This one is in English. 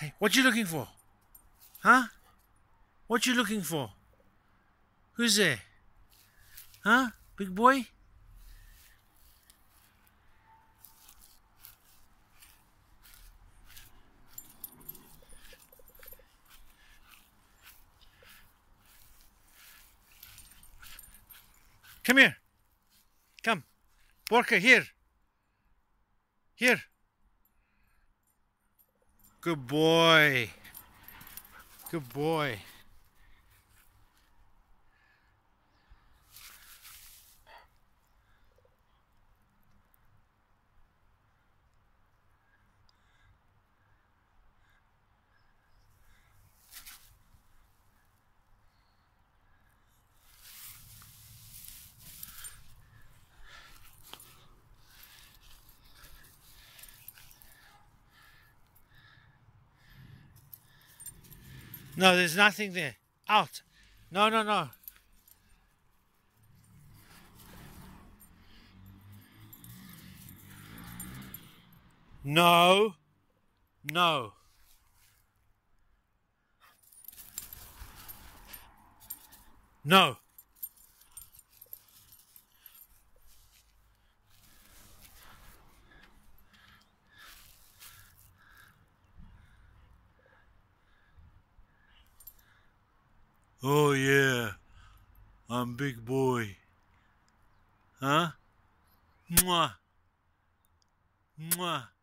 Hey, what you looking for? Huh? What you looking for? Who's there? Huh? Big boy? Come here. Come. Worker, here. Here. Good boy. Good boy. No, there's nothing there. Out. No, no, no. No. No. No. Oh yeah, I'm big boy. Huh? Mwah. Mwah.